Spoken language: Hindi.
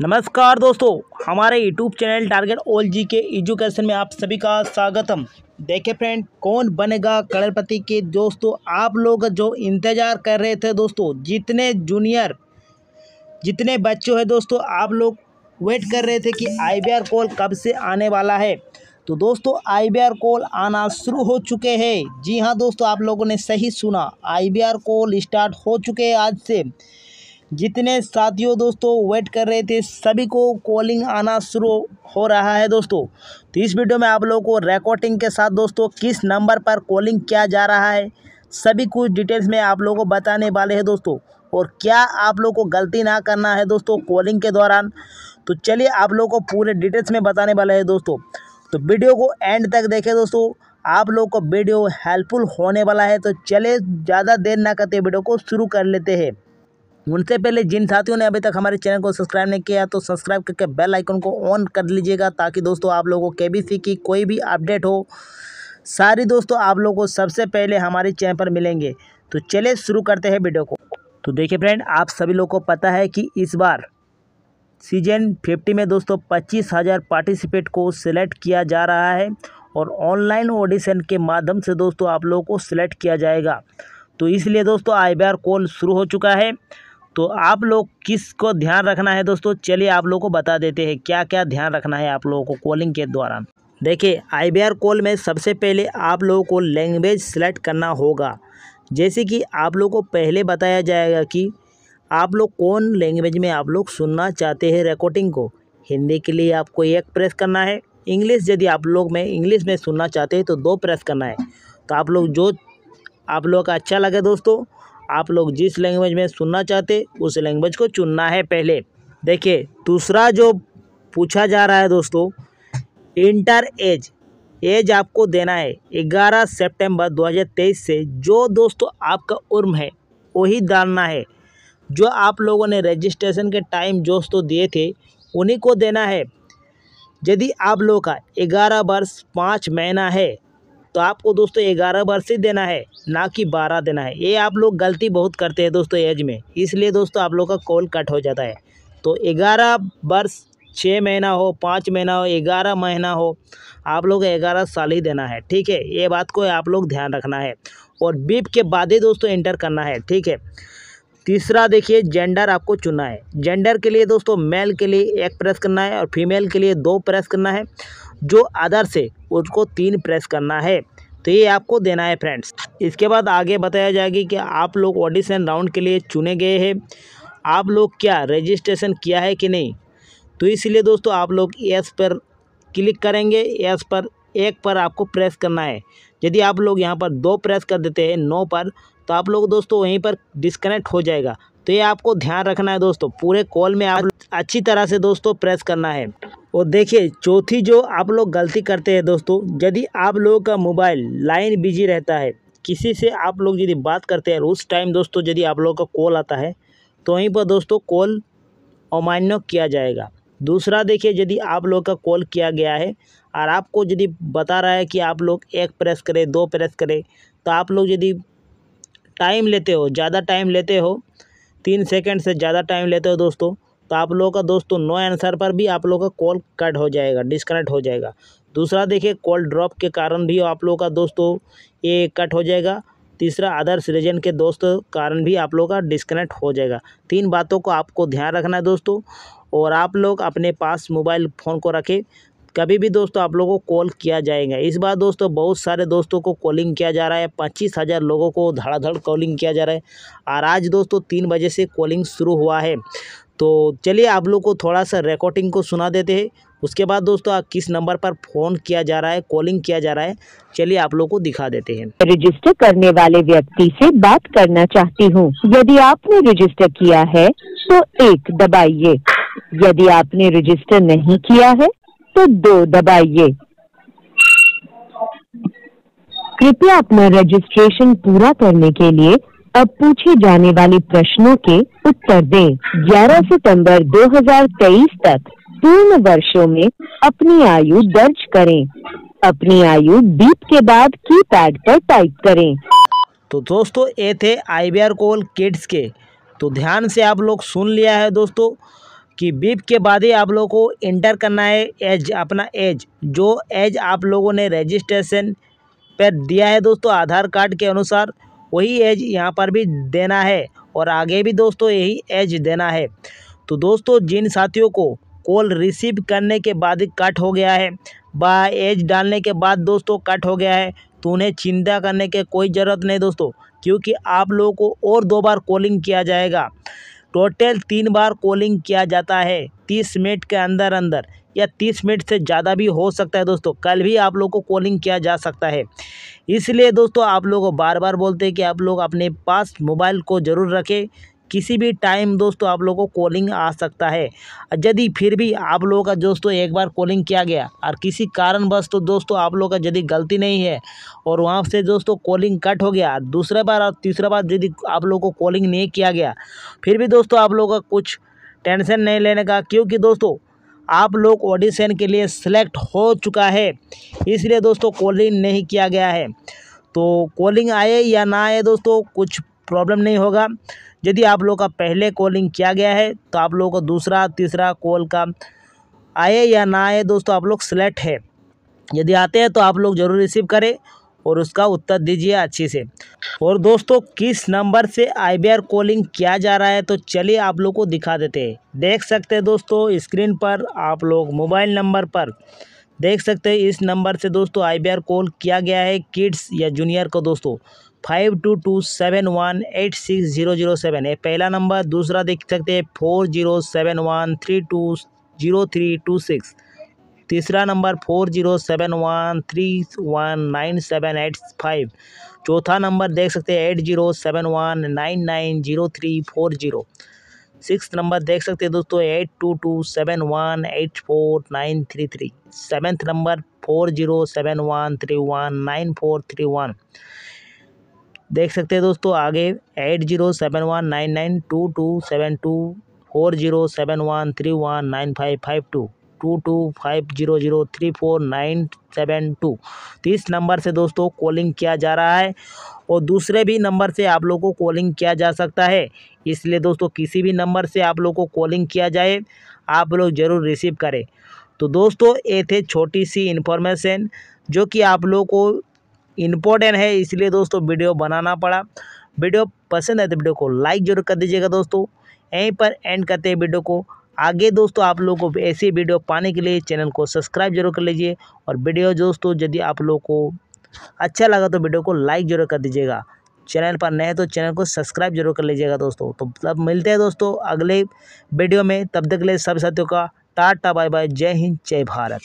नमस्कार दोस्तों हमारे यूट्यूब चैनल टारगेट ओल जी के एजुकेशन में आप सभी का स्वागतम देखे फ्रेंड कौन बनेगा करोड़पति के दोस्तों आप लोग जो इंतज़ार कर रहे थे दोस्तों जितने जूनियर जितने बच्चों हैं दोस्तों आप लोग वेट कर रहे थे कि आई कॉल कब से आने वाला है तो दोस्तों आई कॉल आना शुरू हो चुके हैं जी हाँ दोस्तों आप लोगों ने सही सुना आई कॉल स्टार्ट हो चुके हैं आज से जितने साथियों दोस्तों वेट कर रहे थे सभी को कॉलिंग आना शुरू हो रहा है दोस्तों तो इस वीडियो में आप लोगों को रिकॉर्डिंग के साथ दोस्तों किस नंबर पर कॉलिंग किया जा रहा है सभी कुछ डिटेल्स में आप लोगों को बताने वाले हैं दोस्तों और क्या आप लोगों को गलती ना करना है दोस्तों कॉलिंग के दौरान तो चलिए आप लोगों को पूरे डिटेल्स में बताने वाले हैं दोस्तों तो वीडियो को एंड तक देखें दोस्तों आप लोग को वीडियो हेल्पफुल होने वाला है तो चले ज़्यादा देर ना करते वीडियो को शुरू कर लेते हैं उनसे पहले जिन साथियों ने अभी तक हमारे चैनल को सब्सक्राइब नहीं किया तो सब्सक्राइब करके बेल आइकन को ऑन कर लीजिएगा ताकि दोस्तों आप लोगों को के की कोई भी अपडेट हो सारी दोस्तों आप लोगों को सबसे पहले हमारे चैनल पर मिलेंगे तो चलिए शुरू करते हैं वीडियो को तो देखिए फ्रेंड आप सभी लोगों को पता है कि इस बार सीजन फिफ्टी में दोस्तों पच्चीस हज़ार पार्टिसिपेट को सिलेक्ट किया जा रहा है और ऑनलाइन ऑडिशन के माध्यम से दोस्तों आप लोगों को सिलेक्ट किया जाएगा तो इसलिए दोस्तों आई कॉल शुरू हो चुका है तो आप लोग किस को ध्यान रखना है दोस्तों चलिए आप लोग को बता देते हैं क्या क्या ध्यान रखना है आप लोगों को कॉलिंग के दौरान देखिए आई कॉल में सबसे पहले आप लोगों को लैंग्वेज सेलेक्ट करना होगा जैसे कि आप लोगों को पहले बताया जाएगा कि आप लोग कौन लैंग्वेज में आप लोग सुनना चाहते हैं रिकॉर्डिंग को हिंदी के लिए आपको एक प्रेस करना है इंग्लिश यदि आप लोग में इंग्लिश में सुनना चाहते हैं तो दो प्रेस करना है तो आप लोग जो आप लोग का अच्छा लगे दोस्तों आप लोग जिस लैंग्वेज में सुनना चाहते उस लैंग्वेज को चुनना है पहले देखिए दूसरा जो पूछा जा रहा है दोस्तों इंटर एज एज आपको देना है 11 सितंबर 2023 से जो दोस्तों आपका उर्म है वही डालना है जो आप लोगों ने रजिस्ट्रेशन के टाइम दोस्तों दिए थे उन्हीं को देना है यदि आप लोगों का ग्यारह वर्ष पाँच महीना है तो आपको दोस्तों ग्यारह ही देना है ना कि बारह देना है ये आप लोग गलती बहुत करते हैं दोस्तों एज में इसलिए दोस्तों आप लोग का कॉल कट हो जाता है तो ग्यारह वर्ष छः महीना हो पाँच महीना हो ग्यारह महीना हो आप लोग ग्यारह साल ही देना है ठीक है ये बात को आप लोग ध्यान रखना है और बीप के बाद ही दोस्तों एंटर करना है ठीक है तीसरा देखिए जेंडर आपको चुनना है जेंडर के लिए दोस्तों मेल के लिए एक प्रेस करना है और फीमेल के लिए दो प्रेस करना है जो आदर्श है उसको तीन प्रेस करना है तो ये आपको देना है फ्रेंड्स इसके बाद आगे बताया जाएगी कि आप लोग ऑडिशन राउंड के लिए चुने गए हैं आप लोग क्या रजिस्ट्रेशन किया है कि नहीं तो इसलिए दोस्तों आप लोग एस पर क्लिक करेंगे एस पर एक पर आपको प्रेस करना है यदि आप लोग यहाँ पर दो प्रेस कर देते हैं नौ पर तो आप लोग दोस्तों वहीं पर डिस्कनेक्ट हो जाएगा तो ये आपको ध्यान रखना है दोस्तों पूरे कॉल में आप अच्छी तरह से दोस्तों प्रेस करना है और देखिए चौथी जो आप लोग गलती करते हैं दोस्तों यदि आप लोगों का मोबाइल लाइन बिजी रहता है किसी से आप लोग यदि बात करते हैं उस टाइम दोस्तों यदि आप लोगों का कॉल आता है तो वहीं पर दोस्तों कॉल अमान्य किया जाएगा दूसरा देखिए यदि आप लोग का कॉल किया गया है और आपको यदि बता रहा है कि आप लोग एक प्रेस करें दो प्रेस करें तो आप लोग यदि टाइम लेते हो ज़्यादा टाइम लेते हो तीन सेकंड से ज़्यादा टाइम लेते हो दोस्तों तो आप लोगों का दोस्तों नो आंसर पर भी आप लोगों का कॉल कट हो जाएगा डिस्कनेक्ट हो जाएगा दूसरा देखिए कॉल ड्रॉप के कारण भी आप लोगों का दोस्तों ये कट हो जाएगा तीसरा अदर्स रीजन के दोस्तों कारण भी आप लोगों का डिस्कनेक्ट हो जाएगा तीन बातों को आपको ध्यान रखना है दोस्तों और आप लोग अपने पास मोबाइल फ़ोन को रखें कभी भी दोस्तों आप लोगों को कॉल किया जाएगा इस बार दोस्तों बहुत सारे दोस्तों को कॉलिंग किया जा रहा है पच्चीस हज़ार लोगों को धड़ाधड़ कॉलिंग किया जा रहा है और आज दोस्तों तीन बजे से कॉलिंग शुरू हुआ है तो चलिए आप लोग को थोड़ा सा रिकॉर्डिंग को सुना देते हैं उसके बाद दोस्तों किस नंबर पर फोन किया जा रहा है कॉलिंग किया जा रहा है चलिए आप लोग को दिखा देते हैं रजिस्टर करने वाले व्यक्ति से बात करना चाहती हूँ यदि आपने रजिस्टर किया है तो एक दबाइए यदि आपने रजिस्टर नहीं किया है तो दो दबाइए कृपया अपना रजिस्ट्रेशन पूरा करने के लिए अब पूछे जाने वाले प्रश्नों के उत्तर दें 11 सितंबर 2023 तक पूर्ण वर्षों में अपनी आयु दर्ज करें अपनी आयु बीप के बाद की पैड पर टाइप करें तो दोस्तों ये थे आई बी आर कोल किड्स के तो ध्यान से आप लोग सुन लिया है दोस्तों कि बीप के बाद ही आप लोगों को इंटर करना है एज अपना एज जो एज आप लोगों ने रजिस्ट्रेशन पर दिया है दोस्तों आधार कार्ड के अनुसार वही एज यहाँ पर भी देना है और आगे भी दोस्तों यही एज देना है तो दोस्तों जिन साथियों को कॉल रिसीव करने के बाद कट हो गया है व एज डालने के बाद दोस्तों कट हो गया है तो उन्हें चिंता करने के कोई ज़रूरत नहीं दोस्तों क्योंकि आप लोगों को और दो बार कॉलिंग किया जाएगा टोटल तीन बार कॉलिंग किया जाता है तीस मिनट के अंदर अंदर या तीस मिनट से ज़्यादा भी हो सकता है दोस्तों कल भी आप लोग को कॉलिंग किया जा सकता है इसलिए दोस्तों आप लोग बार बार बोलते हैं कि आप लोग अपने पास मोबाइल को ज़रूर रखें किसी भी टाइम दोस्तों आप लोगों को कॉलिंग आ सकता है यदि फिर भी आप लोगों का दोस्तों एक बार कॉलिंग किया गया और किसी कारणवश तो दोस्तों आप लोगों का यदि गलती नहीं है और वहाँ से दोस्तों कॉलिंग कट हो गया दूसरा बार और तीसरा बार यदि आप लोगों को कॉलिंग नहीं किया गया फिर भी दोस्तों आप लोगों का कुछ टेंशन नहीं लेने का क्योंकि दोस्तों आप लोग ऑडिशन के लिए सिलेक्ट हो चुका है इसलिए दोस्तों कॉलिंग नहीं किया गया है तो कॉलिंग आए या ना आए दोस्तों कुछ प्रॉब्लम नहीं होगा यदि आप लोग का पहले कॉलिंग किया गया है तो आप लोगों का दूसरा तीसरा कॉल का आए या ना आए दोस्तों आप लोग सिलेक्ट है यदि आते हैं तो आप लोग ज़रूर रिसीव करें और उसका उत्तर दीजिए अच्छे से और दोस्तों किस नंबर से आई कॉलिंग किया जा रहा है तो चलिए आप लोग को दिखा देते हैं देख सकते हैं दोस्तों स्क्रीन पर आप लोग मोबाइल नंबर पर देख सकते हैं इस नंबर से दोस्तों आई कॉल किया गया है किड्स या जूनियर को दोस्तों five two two seven one eight six zero zero seven है पहला नंबर दूसरा देख सकते हैं four zero seven one three two zero three two six तीसरा number four zero seven one three one nine seven eight five चौथा नंबर देख सकते हैं eight zero seven one nine nine zero three four zero six number देख सकते हैं दोस्तों eight two two seven one eight four nine three three seventh number four zero seven one three one nine four three one देख सकते हैं दोस्तों आगे eight zero seven one nine nine two two seven two four zero seven one three one nine five five two two two five zero zero three four nine seven two तो इस नंबर से दोस्तों कॉलिंग किया जा रहा है और दूसरे भी नंबर से आप लोगों को कॉलिंग किया जा सकता है इसलिए दोस्तों किसी भी नंबर से आप लोगों को कॉलिंग किया जाए आप लोग ज़रूर रिसीव करें तो दोस्तों ये थे छोटी सी इन्फॉर्मेशन जो कि आप लोगों को इम्पोर्टेंट है इसलिए दोस्तों वीडियो बनाना पड़ा वीडियो पसंद है तो वीडियो को लाइक जरूर कर दीजिएगा दोस्तों यहीं पर एंड करते हैं वीडियो को आगे दोस्तों आप लोगों को ऐसी वीडियो पाने के लिए चैनल को सब्सक्राइब जरूर कर लीजिए और वीडियो दोस्तों यदि आप लोग को अच्छा लगा तो वीडियो को लाइक जरूर कर दीजिएगा चैनल पर नए तो चैनल को सब्सक्राइब जरूर कर लीजिएगा दोस्तों तो तब मिलते हैं दोस्तों अगले वीडियो में तब तक के लिए सब साथियों का टाटा बाय बाय जय हिंद जय भारत